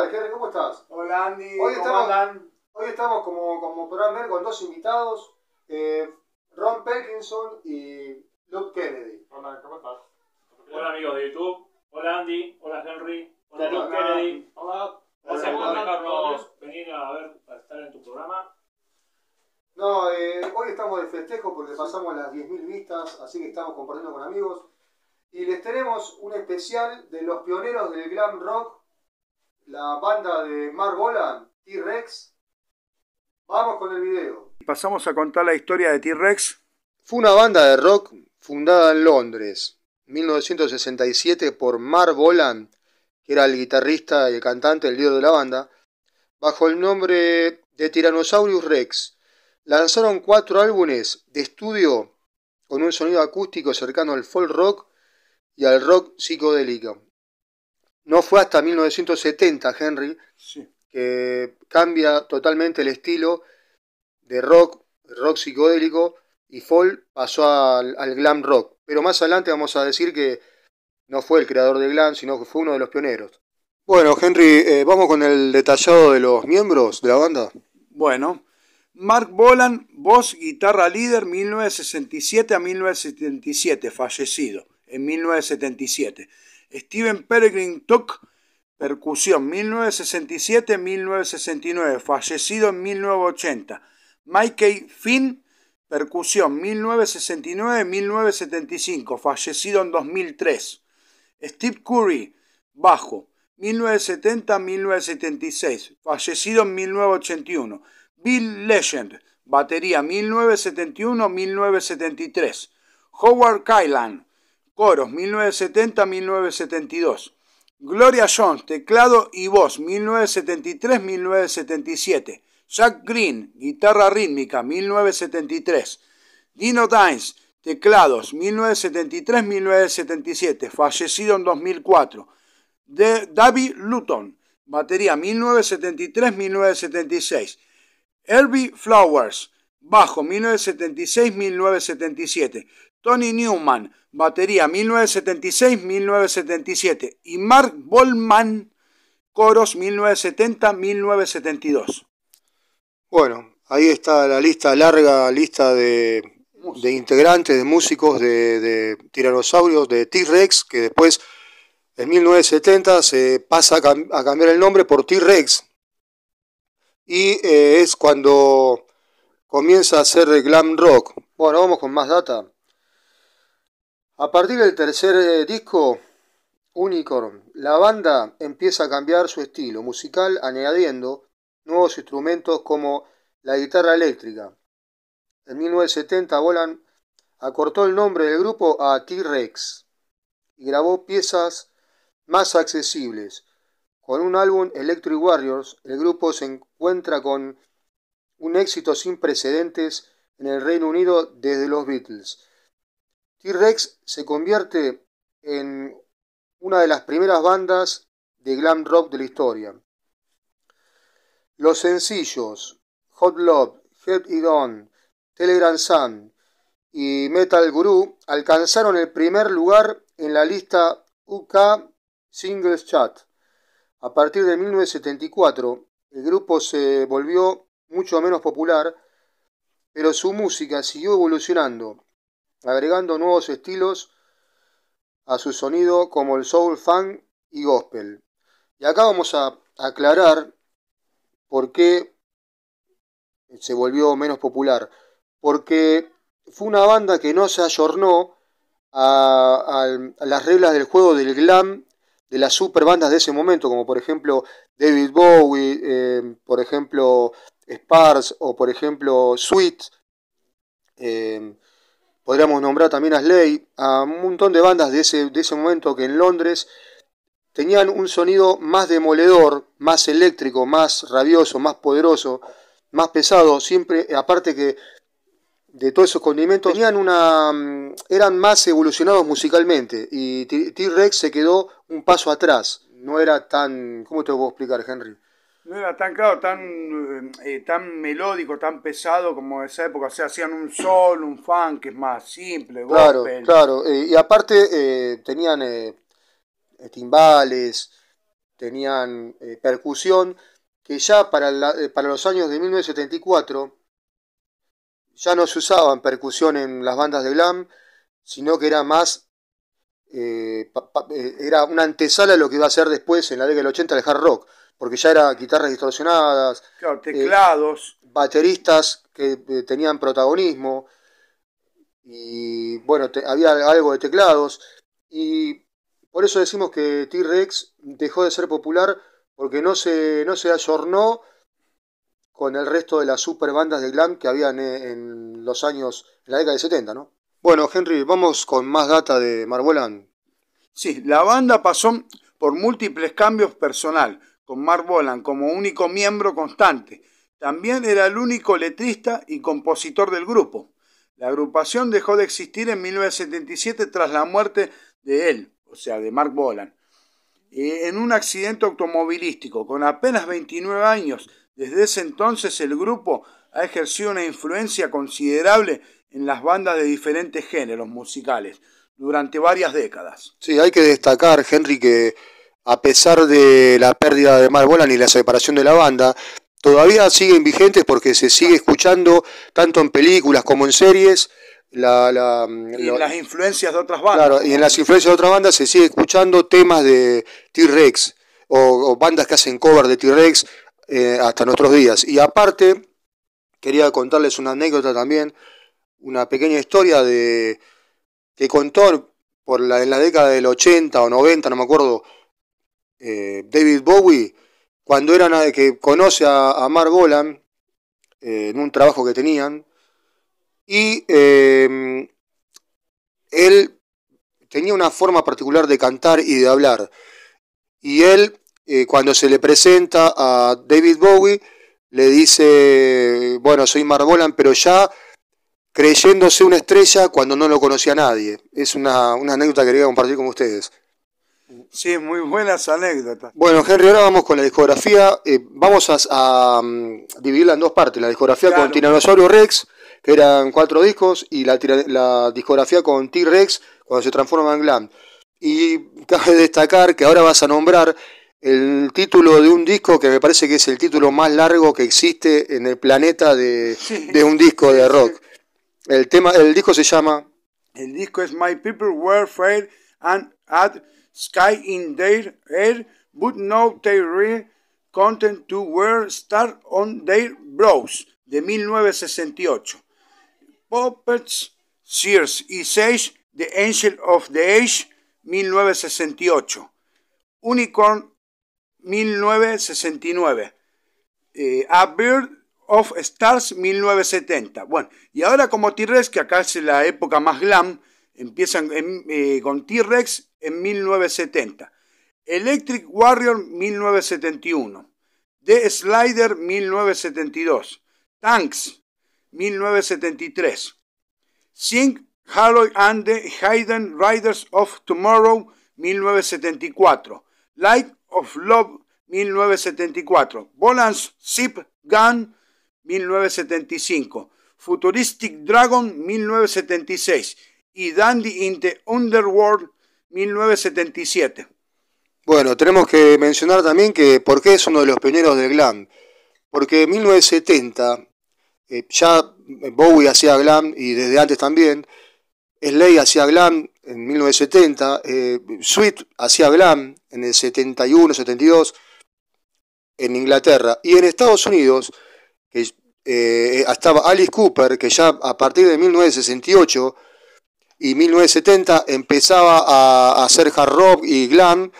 Hola Henry? ¿Cómo estás? Hola, Andy. Hoy estamos, Hoy estamos como, como podrán ver, con dos invitados, eh, Ron Perkinson y Luke Kennedy. Hola, ¿cómo estás? Hola, amigos de YouTube. Hola, Andy. Hola, Henry. Hola, Luke Kennedy. Hola. Gracias por dejarnos venir a ver, a estar en tu programa. No, eh, hoy estamos de festejo porque pasamos las 10.000 vistas, así que estamos compartiendo con amigos. Y les tenemos un especial de los pioneros del glam rock la banda de Mar Bolan, T-Rex. Vamos con el video. Pasamos a contar la historia de T-Rex. Fue una banda de rock fundada en Londres, 1967, por Mar Bolan, que era el guitarrista y el cantante, el líder de la banda, bajo el nombre de Tyrannosaurus Rex. Lanzaron cuatro álbumes de estudio con un sonido acústico cercano al folk rock y al rock psicodélico. No fue hasta 1970, Henry, que cambia totalmente el estilo de rock, rock psicodélico y folk pasó al, glam rock. Pero más adelante vamos a decir que no fue el creador del glam, sino que fue uno de los pioneros. Bueno, Henry, eh, vamos con el detallado de los miembros de la banda. Bueno, Mark Bolan, voz, guitarra líder, 1967 a 1977, fallecido en 1977. Steven Peregrine Tuck, percusión 1967-1969, fallecido en 1980. Mikey Finn, percusión 1969-1975, fallecido en 2003. Steve Curry, bajo 1970-1976, fallecido en 1981. Bill Legend, batería 1971-1973. Howard Kylan, Coros, 1970-1972. Gloria Jones, teclado y voz, 1973-1977. Jack Green, guitarra rítmica, 1973. Dino Dines, teclados, 1973-1977, fallecido en 2004. De David Luton, batería, 1973-1976. Herbie Flowers, bajo, 1976-1977. Tony Newman, batería 1976-1977 y Mark Bollman, coros 1970-1972. Bueno, ahí está la lista, larga lista de, integrantes, de músicos, de, tiranosaurios, de T-Rex, que después en 1970 se pasa a, cambiar el nombre por T-Rex. Y eh, es cuando comienza a hacer glam rock. Bueno, vamos con más data. A partir del tercer eh, disco, Unicorn, la banda empieza a cambiar su estilo musical añadiendo nuevos instrumentos como la guitarra eléctrica. En 1970 Bolan acortó el nombre del grupo a T-Rex y grabó piezas más accesibles. Con un álbum Electric Warriors, el grupo se encuentra con un éxito sin precedentes en el Reino Unido desde los Beatles. T-Rex se convierte en una de las primeras bandas de glam rock de la historia. Los sencillos Hot Love, Head It On, Telegram Sun y Metal Guru alcanzaron el primer lugar en la lista UK Singles Chat. A partir de 1974, el grupo se volvió mucho menos popular, pero su música siguió evolucionando agregando nuevos estilos a su sonido como el soul, funk y gospel. Y acá vamos a aclarar por qué se volvió menos popular. Porque fue una banda que no se ayornó a, las reglas del juego del glam de las super bandas de ese momento, como por ejemplo David Bowie, eh, por ejemplo Sparks o por ejemplo Sweet. Eh, Podríamos nombrar también a Slay, a un montón de bandas de ese, de ese momento que en Londres tenían un sonido más demoledor, más eléctrico, más rabioso, más poderoso, más pesado, siempre, aparte que de todos esos condimentos, tenían una, mm, eran más evolucionados musicalmente y T-Rex se quedó un paso atrás, no era tan, ¿cómo te puedo explicar, Henry? no era tan claro, tan, eh, eh, melódico, tan pesado como esa época. O sea, hacían un sol, un funk, más simple. Claro, claro. Eh, y aparte tenían timbales, tenían percusión, que ya para, para los años de 1974 ya no se usaban percusión en las bandas de glam, sino que era más era una antesala a lo que iba a ser después en la década del 80 el hard rock porque ya era guitarras distorsionadas, eh, teclados, bateristas que eh, tenían protagonismo, y bueno, había algo de teclados, y por eso decimos que T-Rex dejó de ser popular porque no se, no se ayornó con el resto de las super bandas de glam que habían eh, en los años, en la década de 70, ¿no? Bueno, Henry, vamos con más data de Marvoland. Sí, la banda pasó por múltiples cambios personal, con Mark Bolan como único miembro constante. También era el único letrista y compositor del grupo. La agrupación dejó de existir en 1977 tras la muerte de él, o sea, de Mark Bolan, eh, en un accidente automovilístico. Con apenas 29 años, desde ese entonces el grupo ha ejercido una influencia considerable en las bandas de diferentes géneros musicales durante varias décadas. Sí, hay que destacar, Henry, que a pesar de la pérdida de Mar Bolan y la separación de la banda, todavía siguen vigentes porque se sigue escuchando tanto en películas como en series. Mm, y en las influencias de otras bandas. y en las influencias de otras bandas se sigue escuchando temas de T-Rex o, bandas que hacen cover de T-Rex eh, hasta nuestros días. Y aparte, quería contarles una anécdota también, una pequeña historia de que contó por la, en la década del 80 o 90, no me acuerdo, eh, David Bowie, cuando era nadie que conoce a, a Mark eh, en un trabajo que tenían, y em, él tenía una forma particular de cantar y de hablar. Y él, eh, cuando se le presenta a David Bowie, le dice, bueno, soy Mark Bolan, pero ya creyéndose una estrella cuando no lo conocía nadie. Es una, una anécdota que quería compartir con ustedes. Sí, muy buenas anécdotas. Bueno, Henry, ahora vamos con la discografía. Eh, vamos a, mm, dividirla en dos partes. La discografía con Tiranosaurio Rex, que eran cuatro discos, y la, discografía con T-Rex cuando se transforma en Glam. Y cabe destacar que ahora vas a nombrar el título de un disco que me parece que es el título más largo que existe en el planeta de, un disco de rock. El tema, el disco se llama. El disco es My People Were Afraid and At sky in their hair, but no they content to wear star on their brows, de 1968. Puppets, Sears y e Sage, The Angel of the Age, 1968. Unicorn, 1969. Eh, A Bird of Stars, 1970. Bueno, y ahora como t que acá es la época más glam, Empiezan eh, con T-Rex en 1970. Electric Warrior 1971. The Slider 1972. Tanks 1973. Sing Halloween and the Hayden Riders of Tomorrow 1974. Light of Love 1974. volans Zip Gun 1975. Futuristic Dragon 1976 y Dandy in the Underworld 1977. Bueno, tenemos que mencionar también que por qué es uno de los pioneros del glam. Porque en 1970 eh, ya Bowie hacía glam y desde antes también. Slade hacía glam en 1970, eh, Sweet hacía glam en el 71, 72 en Inglaterra. Y en Estados Unidos eh, estaba Alice Cooper, que ya a partir de 1968 y 1970 empezaba a hacer hard rock y glam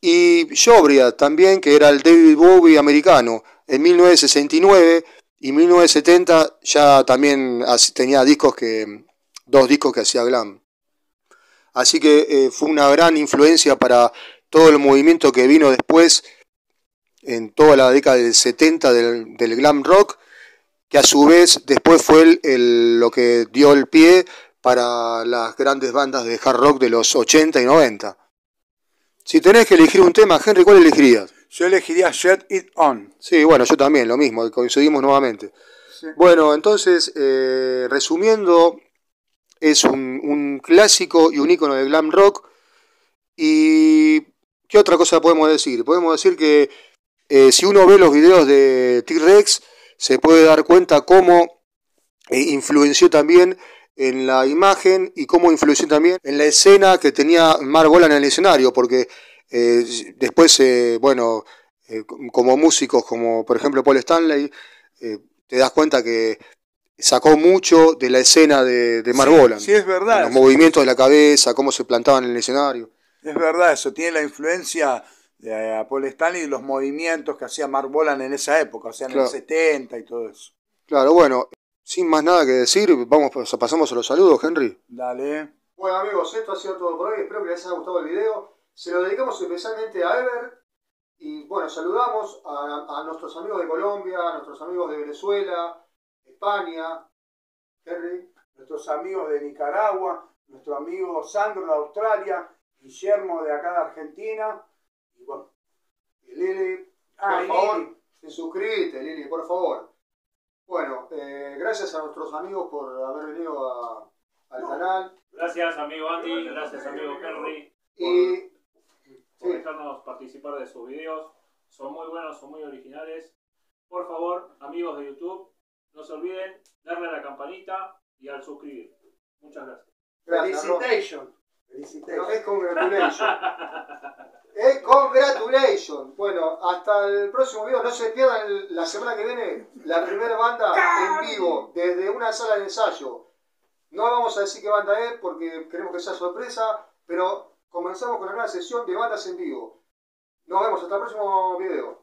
y Jobria también, que era el David Bowie americano. En 1969 y 1970 ya también tenía discos que dos discos que hacía glam. Así que eh, fue una gran influencia para todo el movimiento que vino después en toda la década del 70 del, glam rock, que a su vez después fue el, lo que dio el pie para las grandes bandas de hard rock de los 80 y 90. Si tenés que elegir un tema, Henry, ¿cuál elegirías? Yo elegiría Shut It On. Sí, bueno, yo también, lo mismo, coincidimos nuevamente. Bueno, entonces, eh, resumiendo, es un, clásico y un ícono de glam rock. ¿Y qué otra cosa podemos decir? Podemos decir que eh, si uno ve los videos de T-Rex, se puede dar cuenta cómo eh, influenció también en la imagen y cómo influyó también en la escena que tenía Margola en el escenario, porque eh, después, eh, bueno, eh, como músicos, como por ejemplo Paul Stanley, te das cuenta que sacó mucho de la escena de, de Margolan. Los movimientos de la cabeza, cómo se plantaban en el escenario. Es verdad, eso tiene la influencia de Paul Stanley y los movimientos que hacía Mark Bolan en esa época, o sea, en el 70 y todo eso. Claro, bueno, sin más nada que decir, vamos, pasamos a los saludos, Henry. Dale. Bueno amigos, esto ha sido todo por hoy, espero que les haya gustado el video. Se lo dedicamos especialmente a Ever y bueno, saludamos a, nuestros amigos de Colombia, a nuestros amigos de Venezuela, España, Henry, nuestros amigos de Nicaragua, nuestro amigo Sandro de Australia, Guillermo de acá de Argentina y bueno, ah, Lili, por favor, suscríbete Lili, por favor. Bueno, eh, gracias a nuestros amigos por haber venido al canal. Gracias amigo Andy, gracias amigo Henry por, y, por dejarnos participar de sus videos. Son muy buenos, son muy originales. Por favor, amigos de YouTube, no se olviden darle a la campanita y al suscribir. Muchas gracias. gracias es congratulations. Es congratulations. Bueno, hasta el próximo video. No se pierdan la semana que viene la primera banda en vivo desde una sala de ensayo. No vamos a decir qué banda es porque queremos que sea sorpresa, pero comenzamos con la nueva sesión de bandas en vivo. Nos vemos hasta el próximo video.